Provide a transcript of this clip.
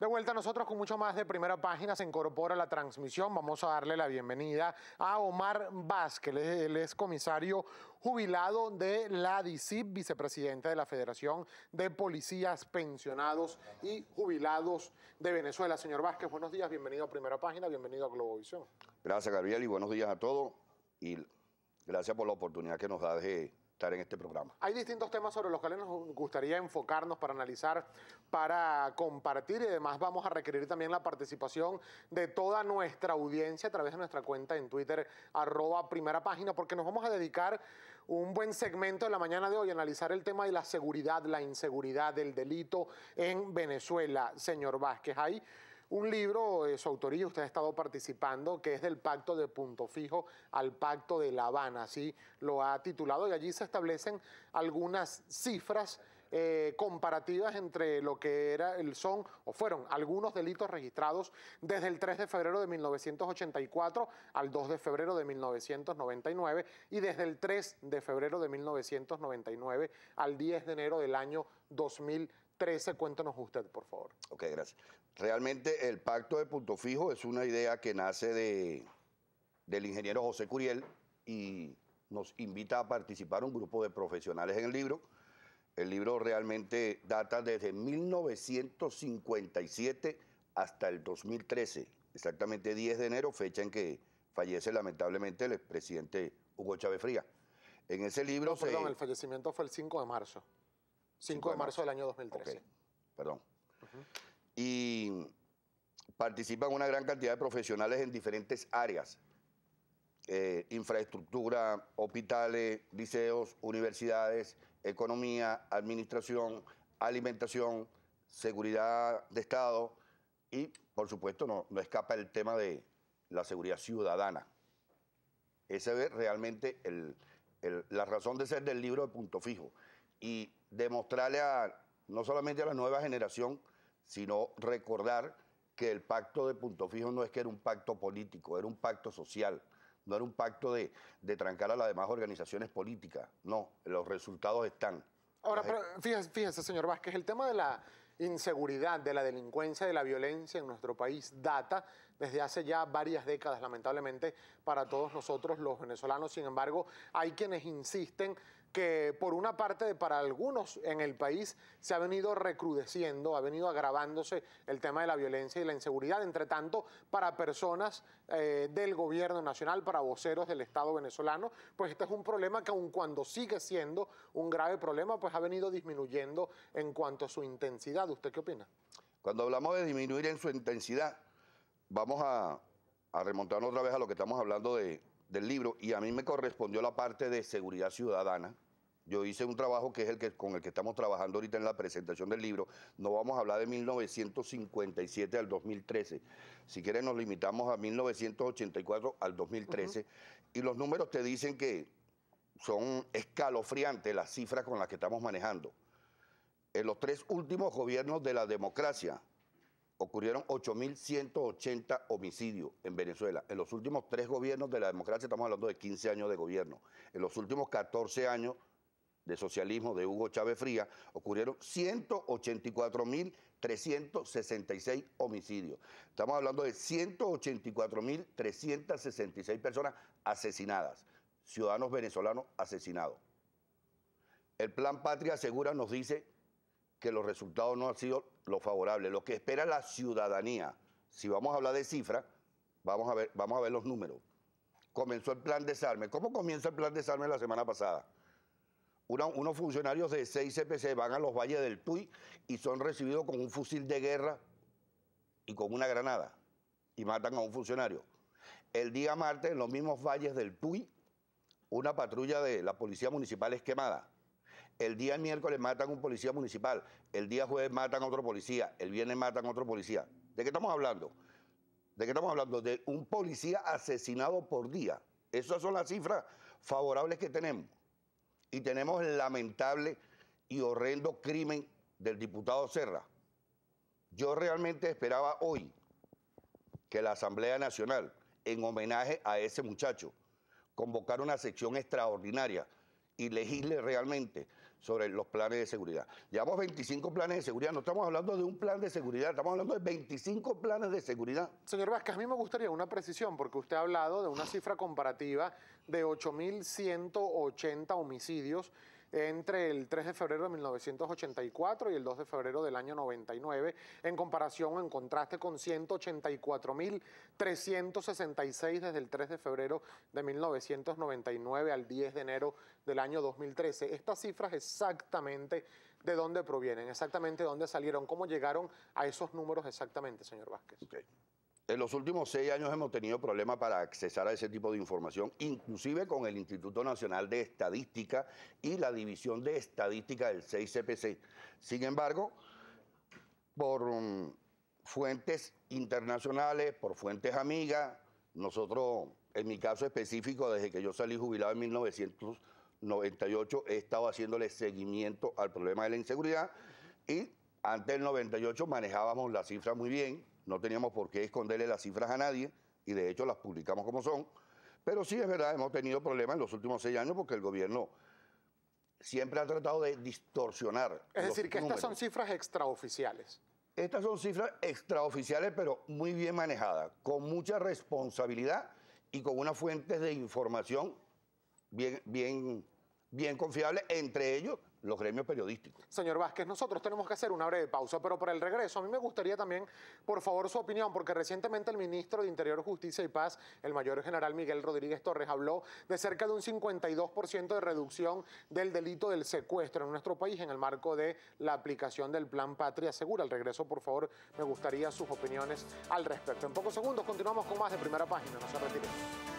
De vuelta a nosotros con mucho más de primera página, se incorpora la transmisión. Vamos a darle la bienvenida a Omar Vázquez, el ex comisario jubilado de la DICIP, vicepresidente de la Federación de Policías Pensionados y Jubilados de Venezuela. Señor Vázquez, buenos días, bienvenido a primera página, bienvenido a Globovisión. Gracias, Gabriel, y buenos días a todos. Y gracias por la oportunidad que nos da de en este programa. Hay distintos temas sobre los cuales nos gustaría enfocarnos para analizar, para compartir y además vamos a requerir también la participación de toda nuestra audiencia a través de nuestra cuenta en Twitter, arroba primera página, porque nos vamos a dedicar un buen segmento en la mañana de hoy a analizar el tema de la seguridad, la inseguridad, el delito en Venezuela. Señor Vázquez, hay un libro, eh, su autoría, usted ha estado participando, que es del Pacto de Punto Fijo al Pacto de La Habana, así lo ha titulado, y allí se establecen algunas cifras eh, comparativas entre lo que son o fueron algunos delitos registrados desde el 3 de febrero de 1984 al 2 de febrero de 1999 y desde el 3 de febrero de 1999 al 10 de enero del año 2000 13. Cuéntanos usted, por favor. Ok, gracias. Realmente el pacto de punto fijo es una idea que nace de, del ingeniero José Curiel y nos invita a participar un grupo de profesionales en el libro. El libro realmente data desde 1957 hasta el 2013, exactamente 10 de enero, fecha en que fallece lamentablemente el presidente Hugo Chávez Fría. En ese libro se. perdón, el fallecimiento fue el 5 de marzo. 5 de marzo del año 2013. Perdón. Y participan una gran cantidad de profesionales en diferentes áreas. Eh, infraestructura, hospitales, liceos, universidades, economía, administración, alimentación, seguridad de Estado y, por supuesto, no, no escapa el tema de la seguridad ciudadana. Ese es realmente la razón de ser del libro de punto fijo y demostrarle no solamente a la nueva generación, sino recordar que el pacto de Punto Fijo no es que era un pacto político, era un pacto social, no era un pacto de, trancar a las demás organizaciones políticas, no, los resultados están. Ahora, fíjense, señor Vázquez, el tema de la inseguridad, de la delincuencia, de la violencia en nuestro país data desde hace ya varias décadas, lamentablemente, para todos nosotros los venezolanos. Sin embargo, hay quienes insisten que por una parte para algunos en el país se ha venido recrudeciendo, ha venido agravándose el tema de la violencia y la inseguridad, entre tanto para personas eh, del gobierno nacional, para voceros del Estado venezolano, pues este es un problema que aun cuando sigue siendo un grave problema, pues ha venido disminuyendo en cuanto a su intensidad. ¿Usted qué opina? Cuando hablamos de disminuir en su intensidad, vamos a, a remontarnos otra vez a lo que estamos hablando de, del libro y a mí me correspondió la parte de seguridad ciudadana. Yo hice un trabajo que es el que con el que estamos trabajando ahorita en la presentación del libro. No vamos a hablar de 1957 al 2013. Si quieres nos limitamos a 1984 al 2013 y los números te dicen que son escalofriantes las cifras con las que estamos manejando. En los tres últimos gobiernos de la democracia, ocurrieron 8.180 homicidios en Venezuela. En los últimos tres gobiernos de la democracia estamos hablando de 15 años de gobierno. En los últimos 14 años de socialismo de Hugo Chávez Fría ocurrieron 184.366 homicidios. Estamos hablando de 184.366 personas asesinadas, ciudadanos venezolanos asesinados. El Plan Patria Segura nos dice que los resultados no han sido lo favorables. Lo que espera la ciudadanía, si vamos a hablar de cifras, vamos a ver, vamos a ver los números. Comenzó el plan desarme. ¿Cómo comienza el plan desarme la semana pasada? unos funcionarios de 6 CPC van a los valles del Puy y son recibidos con un fusil de guerra y con una granada y matan a un funcionario. El día martes, en los mismos valles del Puy una patrulla de la policía municipal es quemada. El día miércoles matan a un policía municipal, el día jueves matan a otro policía, el viernes matan a otro policía. ¿De qué estamos hablando? ¿De qué estamos hablando? De un policía asesinado por día. Esas son las cifras favorables que tenemos. Y tenemos el lamentable y horrendo crimen del diputado Serra. Yo realmente esperaba hoy que la Asamblea Nacional, en homenaje a ese muchacho, convocara una sección extraordinaria y legisle realmente sobre los planes de seguridad. Llevamos 25 planes de seguridad, no estamos hablando de un plan de seguridad, estamos hablando de 25 planes de seguridad. Señor Vázquez, a mí me gustaría una precisión, porque usted ha hablado de una cifra comparativa de 8.180 homicidios entre el 3 de febrero de 1984 y el 2 de febrero del año 99, en comparación, en contraste con 184.366 desde el 3 de febrero de 1999 al 10 de enero del año 2013. Estas cifras exactamente de dónde provienen, exactamente de dónde salieron, cómo llegaron a esos números exactamente, señor Vázquez en los últimos seis años hemos tenido problemas para accesar a ese tipo de información, inclusive con el Instituto Nacional de Estadística y la División de Estadística del 6CPC. Sin embargo, por mm, fuentes internacionales, por fuentes amigas, nosotros, en mi caso específico, desde que yo salí jubilado en 1998, he estado haciéndole seguimiento al problema de la inseguridad y antes del 98 manejábamos la cifra muy bien no teníamos por qué esconderle las cifras a nadie y de hecho las publicamos como son. Pero sí es verdad, hemos tenido problemas en los últimos seis años porque el gobierno siempre ha tratado de distorsionar. Es decir, que estas son cifras extraoficiales. Estas son cifras extraoficiales, pero muy bien manejadas, con mucha responsabilidad y con unas fuente de información bien, bien, bien entre ellos los gremios periodísticos. Señor Vázquez, nosotros tenemos que hacer una breve pausa, pero para el regreso, a mí me gustaría también, por favor, su opinión, porque recientemente el ministro de Interior, Justicia y Paz, el mayor general Miguel Rodríguez Torres, habló de cerca de un 52% de reducción del delito del secuestro en nuestro país en el marco de la aplicación del Plan Patria Segura. Al regreso, por favor, me gustaría sus opiniones al respecto. En pocos segundos continuamos con más de primera página. No se retiren.